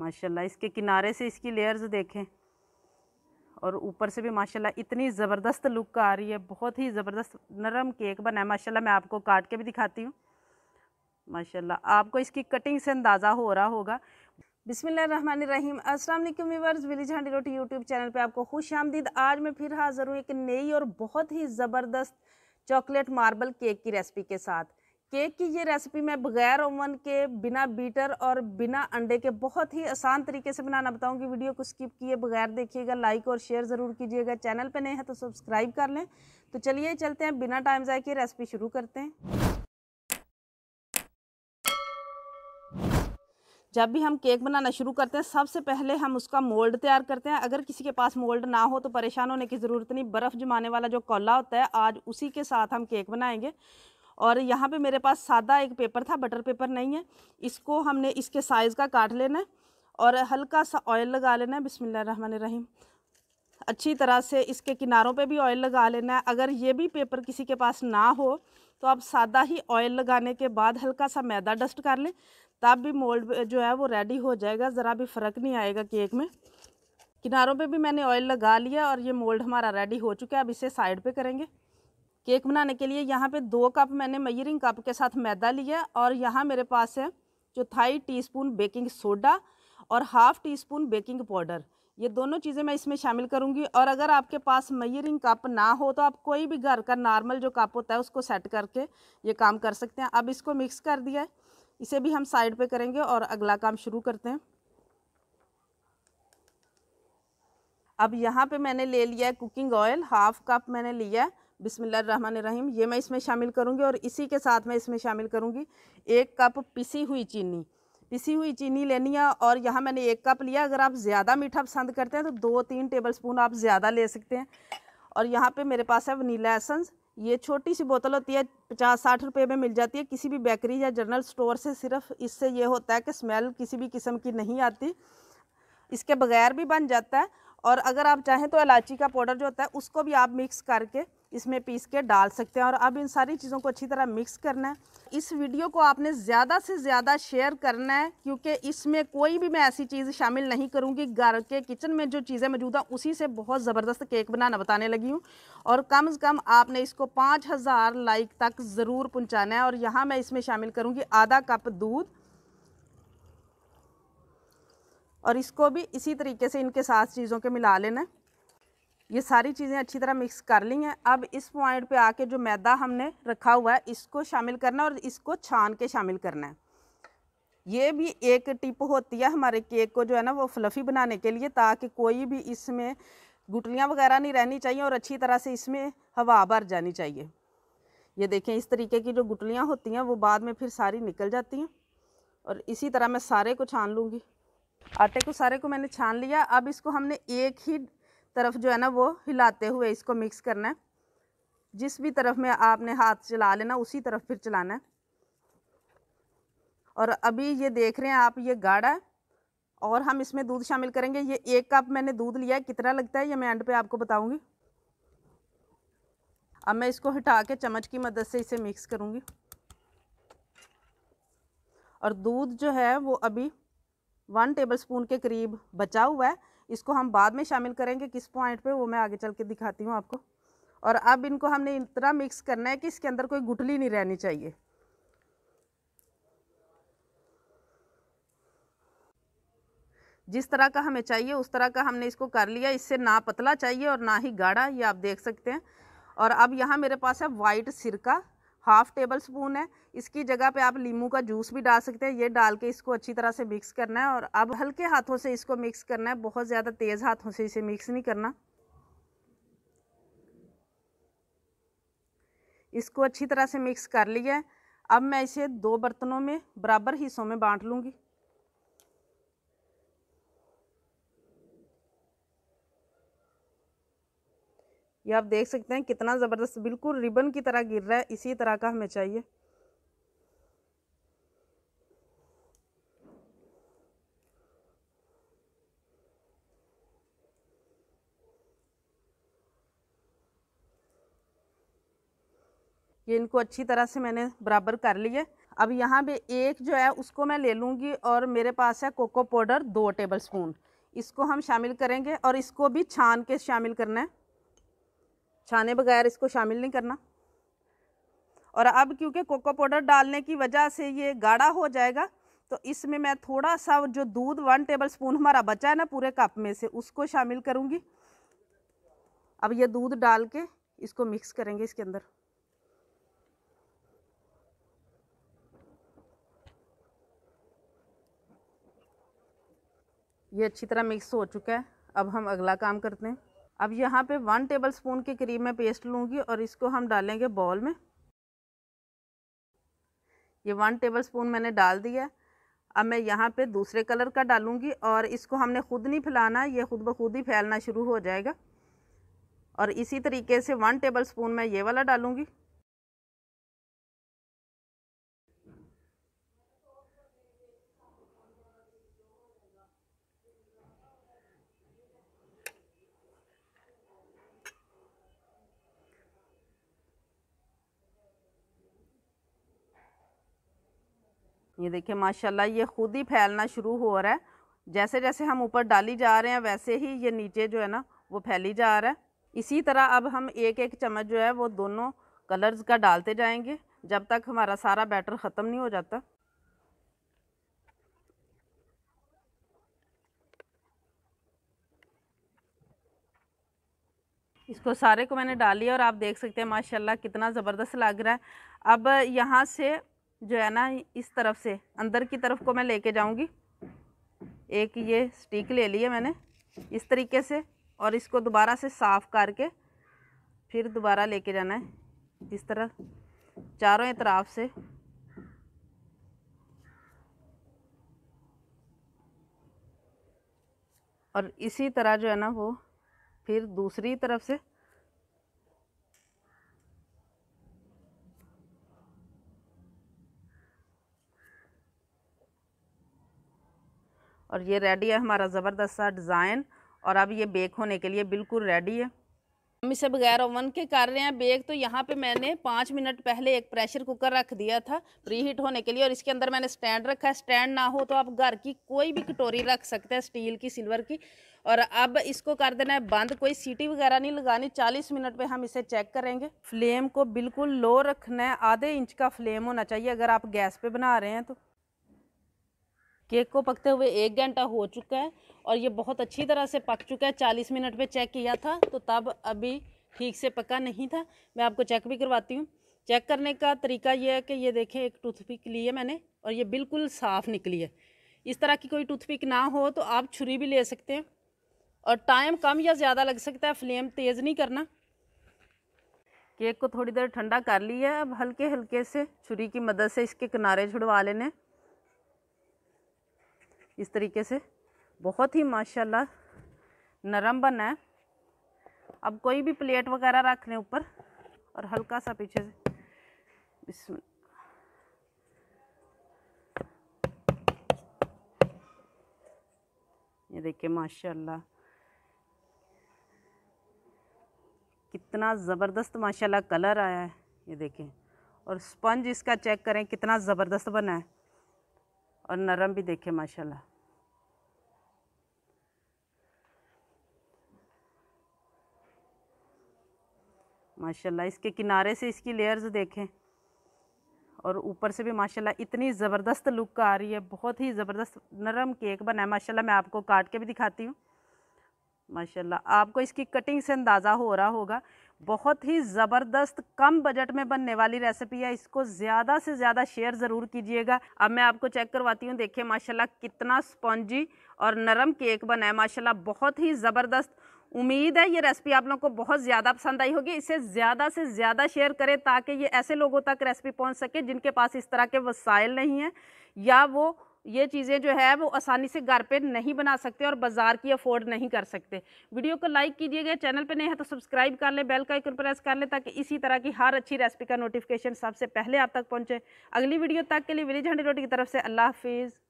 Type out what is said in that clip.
माशाल्लाह इसके किनारे से इसकी लेयर्स देखें और ऊपर से भी माशाल्लाह इतनी ज़बरदस्त लुक आ रही है बहुत ही ज़बरदस्त नरम केक बना है माशाल्लाह मैं आपको काट के भी दिखाती हूँ माशाल्लाह आपको इसकी कटिंग से अंदाज़ा हो रहा होगा बिसमीम अस्सलाम वालेकुम viewers Village Roti YouTube channel पर आपको खुश आमदीद आज मैं फिर हाजिर हूँ एक नई और बहुत ही ज़बरदस्त चॉकलेट मार्बल केक की रेसिपी के साथ केक की ये रेसिपी मैं बगैर ओवन के बिना बीटर और बिना अंडे के बहुत ही आसान तरीके से बनाना बताऊंगी वीडियो को स्किप किए बगैर देखिएगा लाइक और शेयर ज़रूर कीजिएगा चैनल पर नए हैं तो सब्सक्राइब कर लें तो चलिए चलते हैं बिना टाइम जाए के रेसिपी शुरू करते हैं जब भी हम केक बनाना शुरू करते हैं सबसे पहले हम उसका मोल्ड तैयार करते हैं अगर किसी के पास मोल्ड ना हो तो परेशान होने की ज़रूरत नहीं बर्फ़ जमाने वाला जो कौला होता है आज उसी के साथ हम केक बनाएंगे और यहाँ पे मेरे पास सादा एक पेपर था बटर पेपर नहीं है इसको हमने इसके साइज़ का काट लेना है और हल्का सा ऑयल लगा लेना है बिसमीम अच्छी तरह से इसके किनारों पे भी ऑयल लगा लेना है अगर ये भी पेपर किसी के पास ना हो तो आप सादा ही ऑयल लगाने के बाद हल्का सा मैदा डस्ट कर लें तब भी मोल्ड जो है वो रेडी हो जाएगा ज़रा भी फ़र्क नहीं आएगा केक में किनारों पे भी मैंने ऑयल लगा लिया और ये मोल्ड हमारा रेडी हो चुका है अब इसे साइड पे करेंगे केक बनाने के लिए यहाँ पे दो कप मैंने मयरिंग कप के साथ मैदा लिया और यहाँ मेरे पास है चौथाई टीस्पून बेकिंग सोडा और half teaspoon baking powder ये दोनों चीज़ें मैं इसमें शामिल करूँगी और अगर आपके पास मयरिंग कप ना हो तो आप कोई भी घर का नॉर्मल जो कप होता है उसको सेट करके ये काम कर सकते हैं अब इसको मिक्स कर दिया है इसे भी हम साइड पर करेंगे और अगला काम शुरू करते हैं अब यहाँ पे मैंने ले लिया है कुकिंग ऑयल हाफ़ कप मैंने लिया है बिसमीम ये मैं इसमें शामिल करूँगी और इसी के साथ मैं इसमें शामिल करूँगी एक कप पिसी हुई चीनी पिसी हुई चीनी लेनी है और यहाँ मैंने एक कप लिया अगर आप ज़्यादा मीठा पसंद करते हैं तो दो तीन टेबल स्पून आप ज़्यादा ले सकते हैं और यहाँ पर मेरे पास है वनीला एसेंस ये छोटी सी बोतल होती है पचास साठ रुपये में मिल जाती है किसी भी बेकरी या जनरल स्टोर से सिर्फ इससे ये होता है कि स्मेल किसी भी किस्म की नहीं आती इसके बगैर भी बन जाता है और अगर आप चाहें तो इलायची का पाउडर जो होता है उसको भी आप मिक्स करके इसमें पीस के डाल सकते हैं और अब इन सारी चीज़ों को अच्छी तरह मिक्स करना है इस वीडियो को आपने ज़्यादा से ज़्यादा शेयर करना है क्योंकि इसमें कोई भी मैं ऐसी चीज़ शामिल नहीं करूँगी घर के किचन में जो चीज़ें मौजूद हैं उसी से बहुत ज़बरदस्त केक बनाना बताने लगी हूँ और कम से कम आपने इसको पाँच हज़ार लाइक तक ज़रूर पहुँचाना है और यहाँ मैं इसमें शामिल करूँगी आधा कप दूध और इसको भी इसी तरीके से इनके साथ चीज़ों के मिला लेना ये सारी चीज़ें अच्छी तरह मिक्स कर ली हैं अब इस पॉइंट पे आके जो मैदा हमने रखा हुआ है इसको शामिल करना और इसको छान के शामिल करना है ये भी एक टिप होती है हमारे केक को जो है ना वो फ्लफ़ी बनाने के लिए ताकि कोई भी इसमें गुटलियाँ वगैरह नहीं रहनी चाहिए और अच्छी तरह से इसमें हवा भर जानी चाहिए ये देखें इस तरीके की जो गुटलियाँ होती हैं वो बाद में फिर सारी निकल जाती हैं और इसी तरह मैं सारे को छान लूँगी आटे को सारे को मैंने छान लिया अब इसको हमने एक ही तरफ जो है ना वो हिलाते हुए इसको मिक्स करना है जिस भी तरफ में आपने हाथ चला लेना उसी तरफ फिर चलाना है और अभी ये देख रहे हैं आप ये गाढ़ा है और हम इसमें दूध शामिल करेंगे ये एक कप मैंने दूध लिया है कितना लगता है ये मैं एंड पे आपको बताऊंगी अब मैं इसको हटा के चम्मच की मदद से इसे मिक्स करूंगी और दूध जो है वो अभी वन टेबलस्पून के करीब बचा हुआ है इसको हम बाद में शामिल करेंगे किस पॉइंट पे वो मैं आगे चल के दिखाती हूँ आपको और अब इनको हमने इतना मिक्स करना है कि इसके अंदर कोई गुठली नहीं रहनी चाहिए जिस तरह का हमें चाहिए उस तरह का हमने इसको कर लिया इससे ना पतला चाहिए और ना ही गाढ़ा ये आप देख सकते हैं और अब यहाँ मेरे पास है वाइट सिरका हाफ टेबल स्पून है इसकी जगह पे आप लीमू का जूस भी डाल सकते हैं ये डाल के इसको अच्छी तरह से मिक्स करना है और अब हल्के हाथों से इसको मिक्स करना है बहुत ज़्यादा तेज़ हाथों से इसे मिक्स नहीं करना इसको अच्छी तरह से मिक्स कर लिया है अब मैं इसे दो बर्तनों में बराबर हिस्सों में बांट लूँगी ये आप देख सकते हैं कितना ज़बरदस्त बिल्कुल रिबन की तरह गिर रहा है इसी तरह का हमें चाहिए ये इनको अच्छी तरह से मैंने बराबर कर लिए अब यहाँ पे एक जो है उसको मैं ले लूँगी और मेरे पास है कोको पाउडर दो टेबल स्पून इसको हम शामिल करेंगे और इसको भी छान के शामिल करना है छाने बगैर इसको शामिल नहीं करना और अब क्योंकि कोको पाउडर डालने की वजह से ये गाढ़ा हो जाएगा तो इसमें मैं थोड़ा सा जो दूध वन टेबल स्पून हमारा बचा है ना पूरे कप में से उसको शामिल करूँगी अब ये दूध डाल के इसको मिक्स करेंगे इसके अंदर ये अच्छी तरह मिक्स हो चुका है अब हम अगला काम करते हैं अब यहाँ पे वन टेबल स्पून के करीब मैं पेस्ट लूँगी और इसको हम डालेंगे बॉल में ये वन टेबल स्पून मैंने डाल दिया अब मैं यहाँ पे दूसरे कलर का डालूँगी और इसको हमने खुद नहीं फैलाना ये खुद ब खुद ही फैलना शुरू हो जाएगा और इसी तरीके से वन टेबल स्पून मैं ये वाला डालूँगी ये देखिए माशाल्लाह ये खुद ही फैलना शुरू हो रहा है जैसे जैसे हम ऊपर डाली जा रहे हैं वैसे ही ये नीचे जो है ना वो फैली जा रहा है इसी तरह अब हम एक एक चम्मच जो है वो दोनों कलर्स का डालते जाएंगे जब तक हमारा सारा बैटर ख़त्म नहीं हो जाता इसको सारे को मैंने डाली और आप देख सकते हैं माशाल्लाह कितना ज़बरदस्त लग रहा है अब यहाँ से जो है ना इस तरफ से अंदर की तरफ को मैं लेके जाऊंगी एक ये स्टिक ले ली है मैंने इस तरीके से और इसको दोबारा से साफ़ करके फिर दोबारा लेके जाना है इस तरह चारों इतराफ़ से और इसी तरह जो है ना वो फिर दूसरी तरफ से और ये रेडी है हमारा ज़बरदस्त सा डिज़ाइन और अब ये बेक होने के लिए बिल्कुल रेडी है हम इसे बगैर ओवन के कर रहे हैं बेक तो यहाँ पे मैंने पाँच मिनट पहले एक प्रेशर कुकर रख दिया था प्री हीट होने के लिए और इसके अंदर मैंने स्टैंड रखा है स्टैंड ना हो तो आप घर की कोई भी कटोरी रख सकते हैं स्टील की सिल्वर की और अब इसको कर देना है बंद कोई सीटी वगैरह नहीं लगानी चालीस मिनट पे हम इसे चेक करेंगे फ्लेम को बिल्कुल लो रखना है आधे इंच का फ्लेम होना चाहिए अगर आप गैस पर बना रहे हैं तो केक को पकते हुए एक घंटा हो चुका है और ये बहुत अच्छी तरह से पक चुका है चालीस मिनट पे चेक किया था तो तब अभी ठीक से पका नहीं था मैं आपको चेक भी करवाती हूँ चेक करने का तरीका ये है कि ये देखें एक टूथपिक ली है मैंने और ये बिल्कुल साफ़ निकली है इस तरह की कोई टूथपिक ना हो तो आप छुरी भी ले सकते हैं और टाइम कम या ज़्यादा लग सकता है फ्लेम तेज़ नहीं करना केक को थोड़ी देर ठंडा कर लिया अब हल्के हल्के से छुरी की मदद से इसके किनारे छुड़वा लेने इस तरीके से बहुत ही माशाल्लाह नरम बना है अब कोई भी प्लेट वगैरह रख लें ऊपर और हल्का सा पीछे से इसमें ये देखिए माशाल्लाह कितना ज़बरदस्त माशाल्लाह कलर आया है ये देखें और स्पंज इसका चेक करें कितना ज़बरदस्त बना है और नरम भी देखें माशाल्लाह माशाल्लाह इसके किनारे से इसकी लेयर्स देखें और ऊपर से भी माशाल्लाह इतनी ज़बरदस्त लुक आ रही है बहुत ही ज़बरदस्त नरम केक बना है माशाल्लाह मैं आपको काट के भी दिखाती हूँ माशाल्लाह आपको इसकी कटिंग से अंदाज़ा हो रहा होगा बहुत ही ज़बरदस्त कम बजट में बनने वाली रेसिपी है इसको ज़्यादा से ज़्यादा शेयर ज़रूर कीजिएगा अब मैं आपको चेक करवाती हूँ देखिए माशाल्लाह कितना स्पॉन्जी और नरम केक बना है माशाल्लाह बहुत ही ज़बरदस्त उम्मीद है ये रेसिपी आप लोगों को बहुत ज़्यादा पसंद आई होगी इसे ज़्यादा से ज़्यादा शेयर करें ताकि ये ऐसे लोगों तक रेसिपी पहुंच सके जिनके पास इस तरह के वसाइल नहीं हैं या वो ये चीज़ें जो है वो आसानी से घर पे नहीं बना सकते और बाज़ार की अफोर्ड नहीं कर सकते वीडियो को लाइक कीजिएगा चैनल पे नहीं है तो सब्सक्राइब कर लें बेल का आइकन प्रेस कर लें ताकि इसी तरह की हर अच्छी रेसिपी का नोटिफिकेशन सबसे पहले आप तक पहुँचे अगली वीडियो तक के लिए विलेज हंडी रोटी की तरफ से अल्लाह हाफिज़